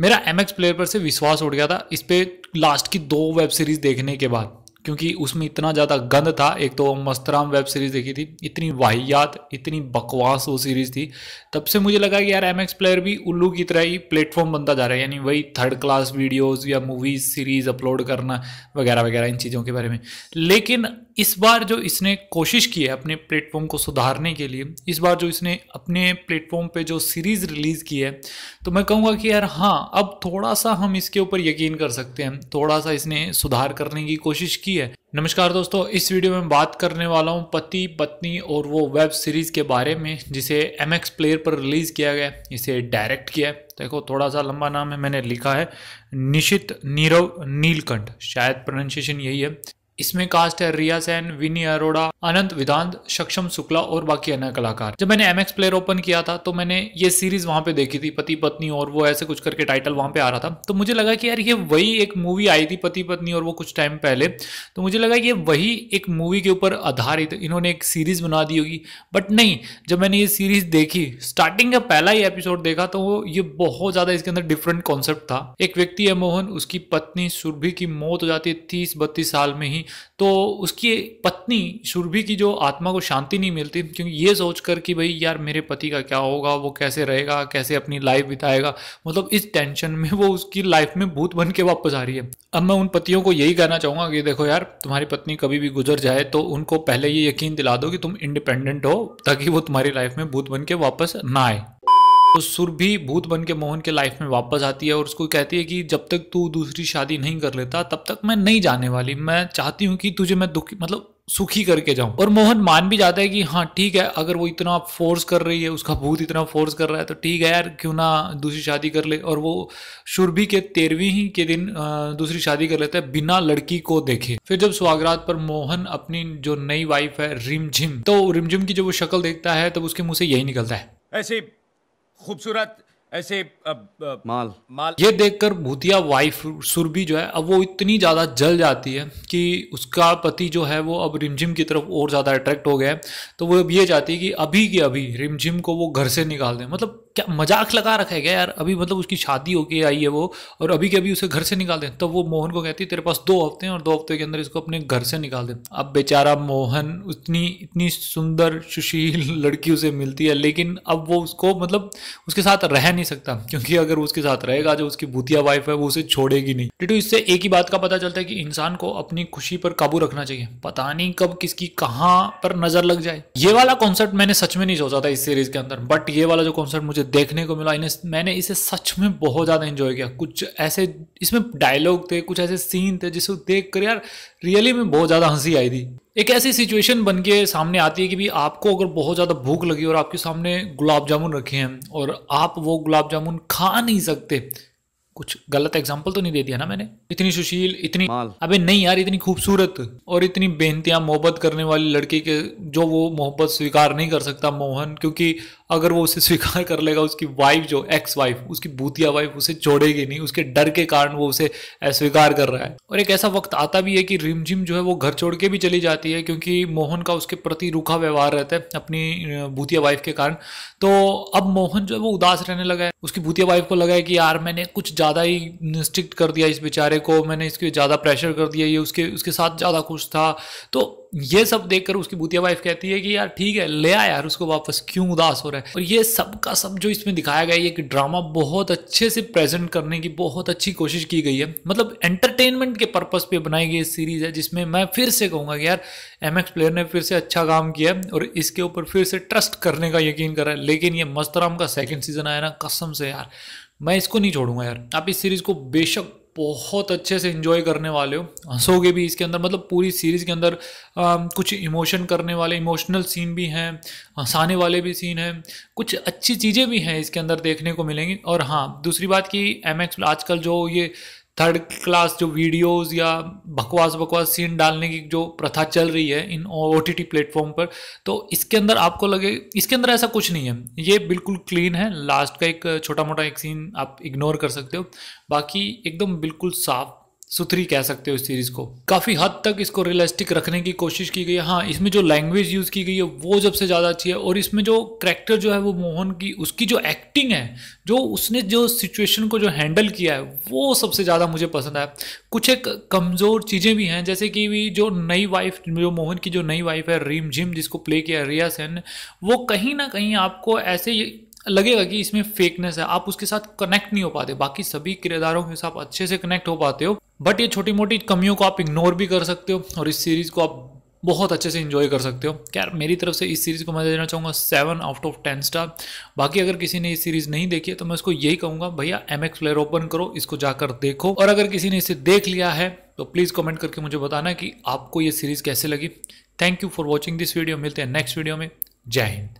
मेरा M X player पर से विश्वास उठ गया था इस पर लास्ट की दो वेब सीरीज देखने के बाद क्योंकि उसमें इतना ज़्यादा गंद था एक तो मस्तराम वेब सीरीज़ देखी थी इतनी वाहियात इतनी बकवास वो सीरीज़ थी तब से मुझे लगा कि यार एम एक्स प्लेयर भी उल्लू की तरह ही प्लेटफॉर्म बनता जा रहा है यानी वही थर्ड क्लास वीडियोस या मूवीज़ सीरीज़ अपलोड करना वगैरह वगैरह इन चीज़ों के बारे में लेकिन इस बार जो इसने कोशिश की है अपने प्लेटफॉर्म को सुधारने के लिए इस बार जो इसने अपने प्लेटफॉर्म पर जो सीरीज़ रिलीज़ की है तो मैं कहूँगा कि यार हाँ अब थोड़ा सा हम इसके ऊपर यकीन कर सकते हैं थोड़ा सा इसने सुधार करने की कोशिश की की है नमस्कार दोस्तों इस वीडियो में बात करने वाला हूँ पति पत्नी और वो वेब सीरीज़ के बारे में जिसे एम एक्स प्लेयर पर रिलीज़ किया गया इसे डायरेक्ट किया देखो थोड़ा सा लंबा नाम है मैंने लिखा है निशित नीरव नीलकंठ शायद प्रोनाउंसिएशन यही है इसमें कास्ट है रिया सैन विनी अरोड़ा अनंत विधांत सक्षम शुक्ला और बाकी अन्य कलाकार जब मैंने एमएक्स प्लेयर ओपन किया था तो मैंने ये सीरीज वहां पे देखी थी पति पत्नी और वो ऐसे कुछ करके टाइटल वहां पे आ रहा था तो मुझे लगा कि यार ये वही एक मूवी आई थी पति पत्नी और वो कुछ टाइम पहले तो मुझे लगा ये वही एक मूवी के ऊपर आधारित इन्होंने एक सीरीज बना दी होगी बट नहीं जब मैंने ये सीरीज देखी स्टार्टिंग का पहला ही एपिसोड देखा तो ये बहुत ज्यादा इसके अंदर डिफरेंट कॉन्सेप्ट था एक व्यक्ति है मोहन उसकी पत्नी सुरभि की मौत हो जाती है तीस बत्तीस साल में ही तो उसकी पत्नी सुरभि की जो आत्मा को शांति नहीं मिलती क्योंकि ये सोच कर कि भाई यार मेरे पति का क्या होगा वो कैसे रहेगा कैसे अपनी लाइफ बिताएगा मतलब इस टेंशन में वो उसकी लाइफ में भूत बन के वापस आ रही है अब मैं उन पतियों को यही कहना चाहूँगा कि देखो यार तुम्हारी पत्नी कभी भी गुजर जाए तो उनको पहले ये यकीन दिला दो कि तुम इंडिपेंडेंट हो ताकि वो तुम्हारी लाइफ में भूत बन के वापस ना आए तो सुरभि भूत बन के मोहन के लाइफ में वापस आती है और उसको कहती है कि जब तक तू दूसरी शादी नहीं कर लेता तब तक मैं नहीं जाने वाली मैं चाहती हूँ कि तुझे मैं दुखी मतलब सुखी करके जाऊं और मोहन मान भी जाता है कि हाँ ठीक है अगर वो इतना फोर्स कर रही है उसका भूत इतना फोर्स कर रहा है तो ठीक है यार क्यों ना दूसरी शादी कर ले और वो शुरभि के तेरहवीं ही के दिन दूसरी शादी कर लेता है बिना लड़की को देखे फिर जब स्वागरात पर मोहन अपनी जो नई वाइफ है रिमझिम तो रिमझिम की जब वो शक्ल देखता है तब तो उसके मुंह से यही निकलता है ऐसे खूबसूरत ऐसे अब, अब, माल माल ये देखकर भूतिया वाइफ सुरभि जो है अब वो इतनी ज़्यादा जल जाती है कि उसका पति जो है वो अब रिमझिम की तरफ और ज़्यादा अट्रैक्ट हो गया है तो वो अब ये चाहती है कि अभी के अभी रिमझिम को वो घर से निकाल दें मतलब क्या मजाक लगा रखा है क्या यार अभी मतलब उसकी शादी होके आई है वो और अभी के अभी उसे घर से निकाल दें तो वो मोहन को कहती है तेरे पास दो हफ्ते हैं और दो हफ्ते के अंदर इसको अपने घर से निकाल दें अब बेचारा मोहन उतनी इतनी सुंदर सुशील लड़की उसे मिलती है लेकिन अब वो उसको मतलब उसके साथ रह नहीं सकता क्योंकि अगर उसके साथ रहेगा जो उसकी भूतिया वाइफ है वो उसे छोड़ेगी नहीं टिटू इससे एक ही बात का पता चलता है कि इंसान को अपनी खुशी पर काबू रखना चाहिए पता नहीं कब किसकी कहाँ पर नजर लग जाए ये वाला कॉन्सेप्ट मैंने सच में नहीं सोचा था इस सीरीज के अंदर बट ये वाला जो कॉन्सेप्ट मुझे देखने को मिला इन्हें मैंने इसे सच में बहुत ज़्यादा इन्जॉय किया कुछ ऐसे इसमें डायलॉग थे कुछ ऐसे सीन थे जिसको देख कर यार रियली में बहुत ज़्यादा हंसी आई थी एक ऐसी सिचुएशन बन के सामने आती है कि भी आपको अगर बहुत ज़्यादा भूख लगी और आपके सामने गुलाब जामुन रखे हैं और आप वो गुलाब जामुन खा नहीं सकते कुछ गलत एग्जाम्पल तो नहीं दे दिया ना मैंने इतनी सुशील इतनी माल अबे नहीं यार इतनी खूबसूरत और इतनी बेहतियां मोहब्बत करने वाली लड़की के जो वो मोहब्बत स्वीकार नहीं कर सकता मोहन क्योंकि अगर वो उसे स्वीकार कर लेगा उसकी वाइफ जो एक्स वाइफ उसकी भूतिया वाइफ उसे छोड़ेगी नहीं उसके डर के कारण वो उसे अस्वीकार कर रहा है और एक ऐसा वक्त आता भी है कि रिमझिम जो है वो घर छोड़ के भी चली जाती है क्योंकि मोहन का उसके प्रति रूखा व्यवहार रहता है अपनी भूतिया वाइफ के कारण तो अब मोहन जो है वो उदास रहने लगा है उसकी भूतिया वाइफ को लगा है कि यार मैंने कुछ ज्यादा ज़्यादा ही स्ट्रिक्ट कर दिया इस बेचारे को मैंने इसके ज़्यादा प्रेशर कर दिया ये उसके उसके साथ ज़्यादा खुश था तो ये सब देखकर उसकी बुतिया वाइफ कहती है कि यार ठीक है ले आ यार उसको वापस क्यों उदास हो रहा है और ये सब का सब जो इसमें दिखाया गया है कि ड्रामा बहुत अच्छे से प्रेजेंट करने की बहुत अच्छी कोशिश की गई है मतलब एंटरटेनमेंट के पर्पस पे बनाई गई सीरीज है जिसमें मैं फिर से कहूँगा कि यार एम एक्स प्लेयर ने फिर से अच्छा काम किया और इसके ऊपर फिर से ट्रस्ट करने का यकीन करा है लेकिन ये मस्तराम का सेकेंड सीजन आया ना कसम से यार मैं इसको नहीं छोड़ूंगा यार आप इस सीरीज़ को बेशक बहुत अच्छे से इन्जॉय करने वाले हो हंसोगे भी इसके अंदर मतलब पूरी सीरीज़ के अंदर आ, कुछ इमोशन करने वाले इमोशनल सीन भी हैं हंसाने वाले भी सीन हैं कुछ अच्छी चीज़ें भी हैं इसके अंदर देखने को मिलेंगी और हाँ दूसरी बात कि एम आजकल जो ये थर्ड क्लास जो वीडियोस या बकवास बकवास सीन डालने की जो प्रथा चल रही है इन ओ टी टी प्लेटफॉर्म पर तो इसके अंदर आपको लगे इसके अंदर ऐसा कुछ नहीं है ये बिल्कुल क्लीन है लास्ट का एक छोटा मोटा एक सीन आप इग्नोर कर सकते हो बाकी एकदम बिल्कुल साफ सुथरी कह सकते हो इस सीरीज को काफी हद तक इसको रियलिस्टिक रखने की कोशिश की गई है हाँ इसमें जो लैंग्वेज यूज की गई है वो सबसे ज्यादा अच्छी है और इसमें जो करेक्टर जो है वो मोहन की उसकी जो एक्टिंग है जो उसने जो सिचुएशन को जो हैंडल किया है वो सबसे ज्यादा मुझे पसंद आया कुछ एक कमजोर चीजें भी हैं जैसे कि भी जो नई वाइफ जो मोहन की जो नई वाइफ है रीम झिम जिसको प्ले किया रिया सेन वो कहीं ना कहीं आपको ऐसे लगेगा कि इसमें फेकनेस है आप उसके साथ कनेक्ट नहीं हो पाते बाकी सभी किरदारों के साथ अच्छे से कनेक्ट हो पाते हो बट ये छोटी मोटी कमियों को आप इग्नोर भी कर सकते हो और इस सीरीज़ को आप बहुत अच्छे से इन्जॉय कर सकते हो क्या मेरी तरफ से इस सीरीज़ को मैं देना चाहूँगा seven out of ten star बाकी अगर किसी ने इस सीरीज़ नहीं देखी है तो मैं उसको यही कहूँगा भैया एम एक्स प्लेयर ओपन करो इसको जाकर देखो और अगर किसी ने इसे देख लिया है तो प्लीज़ कमेंट करके मुझे बताना कि आपको ये सीरीज़ कैसे लगी thank you for watching this video मिलते हैं नेक्स्ट वीडियो में जय हिंद